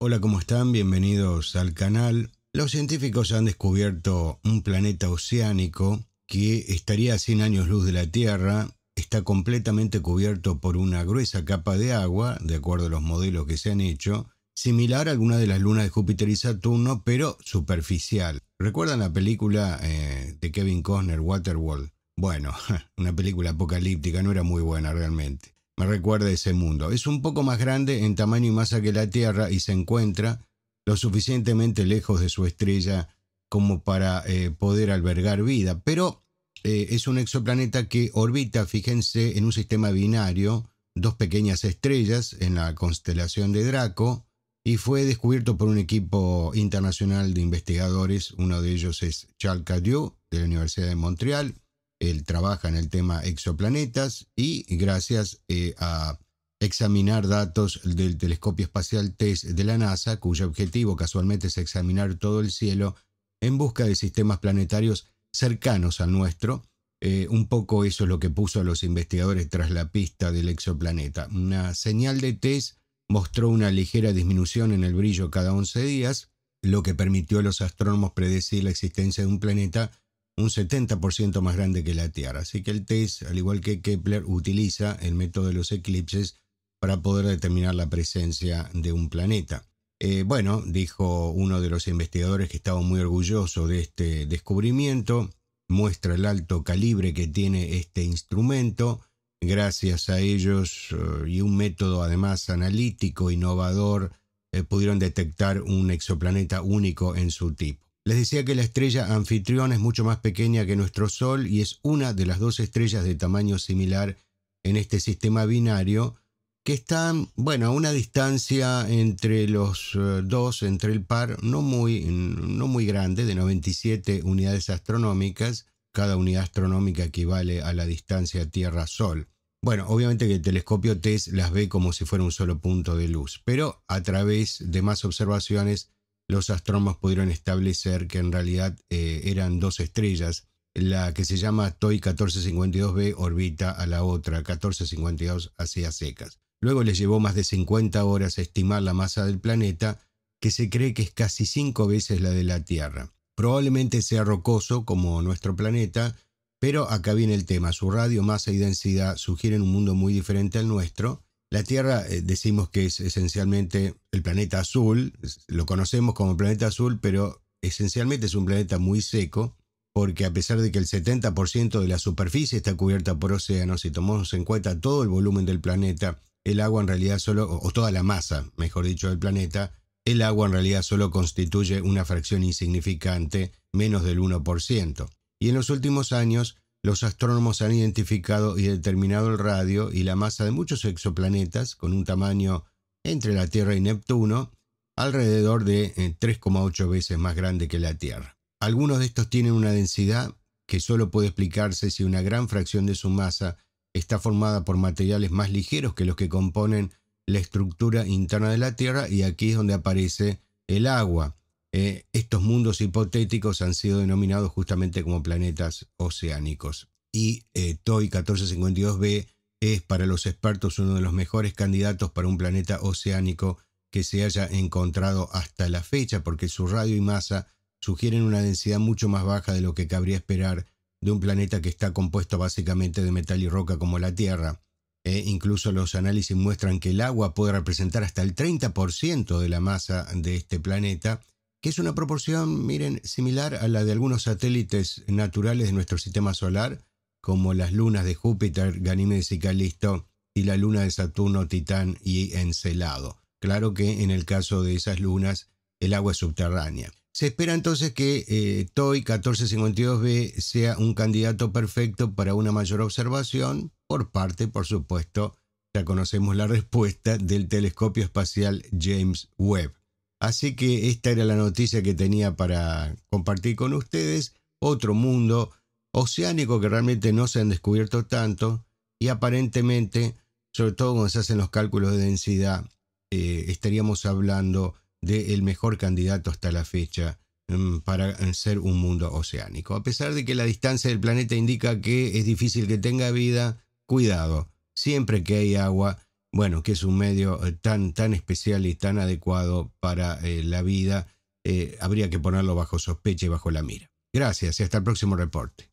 Hola, ¿cómo están? Bienvenidos al canal. Los científicos han descubierto un planeta oceánico que estaría a 100 años luz de la Tierra, está completamente cubierto por una gruesa capa de agua, de acuerdo a los modelos que se han hecho, similar a alguna de las lunas de Júpiter y Saturno, pero superficial. ¿Recuerdan la película eh, de Kevin Costner, Waterworld? Bueno, una película apocalíptica, no era muy buena realmente me recuerda ese mundo. Es un poco más grande en tamaño y masa que la Tierra y se encuentra lo suficientemente lejos de su estrella como para eh, poder albergar vida. Pero eh, es un exoplaneta que orbita, fíjense, en un sistema binario, dos pequeñas estrellas en la constelación de Draco, y fue descubierto por un equipo internacional de investigadores. Uno de ellos es Charles Cadieux, de la Universidad de Montreal, él trabaja en el tema exoplanetas y gracias eh, a examinar datos del telescopio espacial TESS de la NASA, cuyo objetivo casualmente es examinar todo el cielo en busca de sistemas planetarios cercanos al nuestro. Eh, un poco eso es lo que puso a los investigadores tras la pista del exoplaneta. Una señal de TESS mostró una ligera disminución en el brillo cada 11 días, lo que permitió a los astrónomos predecir la existencia de un planeta un 70% más grande que la Tierra. Así que el test, al igual que Kepler, utiliza el método de los eclipses para poder determinar la presencia de un planeta. Eh, bueno, dijo uno de los investigadores que estaba muy orgulloso de este descubrimiento, muestra el alto calibre que tiene este instrumento, gracias a ellos eh, y un método además analítico, innovador, eh, pudieron detectar un exoplaneta único en su tipo. Les decía que la estrella anfitrión es mucho más pequeña que nuestro Sol y es una de las dos estrellas de tamaño similar en este sistema binario que están, bueno, a una distancia entre los eh, dos, entre el par, no muy, no muy grande, de 97 unidades astronómicas. Cada unidad astronómica equivale a la distancia Tierra-Sol. Bueno, obviamente que el telescopio TESS las ve como si fuera un solo punto de luz, pero a través de más observaciones los astrónomos pudieron establecer que en realidad eh, eran dos estrellas. La que se llama TOI 1452b orbita a la otra 1452 hacia secas. Luego les llevó más de 50 horas estimar la masa del planeta, que se cree que es casi cinco veces la de la Tierra. Probablemente sea rocoso como nuestro planeta, pero acá viene el tema. Su radio, masa y densidad sugieren un mundo muy diferente al nuestro, la Tierra eh, decimos que es esencialmente el planeta azul, lo conocemos como planeta azul, pero esencialmente es un planeta muy seco, porque a pesar de que el 70% de la superficie está cubierta por océanos, si tomamos en cuenta todo el volumen del planeta, el agua en realidad solo, o toda la masa, mejor dicho, del planeta, el agua en realidad solo constituye una fracción insignificante, menos del 1%. Y en los últimos años los astrónomos han identificado y determinado el radio y la masa de muchos exoplanetas con un tamaño entre la Tierra y Neptuno, alrededor de 3,8 eh, veces más grande que la Tierra. Algunos de estos tienen una densidad que solo puede explicarse si una gran fracción de su masa está formada por materiales más ligeros que los que componen la estructura interna de la Tierra y aquí es donde aparece el agua, eh, estos mundos hipotéticos han sido denominados justamente como planetas oceánicos. Y eh, TOI 1452b es para los expertos uno de los mejores candidatos para un planeta oceánico que se haya encontrado hasta la fecha, porque su radio y masa sugieren una densidad mucho más baja de lo que cabría esperar de un planeta que está compuesto básicamente de metal y roca como la Tierra. Eh, incluso los análisis muestran que el agua puede representar hasta el 30% de la masa de este planeta que es una proporción, miren, similar a la de algunos satélites naturales de nuestro sistema solar, como las lunas de Júpiter, Ganímedes y Calisto, y la luna de Saturno, Titán y Encelado. Claro que en el caso de esas lunas, el agua es subterránea. Se espera entonces que eh, TOI 1452b sea un candidato perfecto para una mayor observación, por parte, por supuesto, ya conocemos la respuesta del telescopio espacial James Webb. Así que esta era la noticia que tenía para compartir con ustedes. Otro mundo oceánico que realmente no se han descubierto tanto y aparentemente, sobre todo cuando se hacen los cálculos de densidad, eh, estaríamos hablando del mejor candidato hasta la fecha mm, para ser un mundo oceánico. A pesar de que la distancia del planeta indica que es difícil que tenga vida, cuidado, siempre que hay agua, bueno, que es un medio eh, tan, tan especial y tan adecuado para eh, la vida, eh, habría que ponerlo bajo sospecha y bajo la mira. Gracias y hasta el próximo reporte.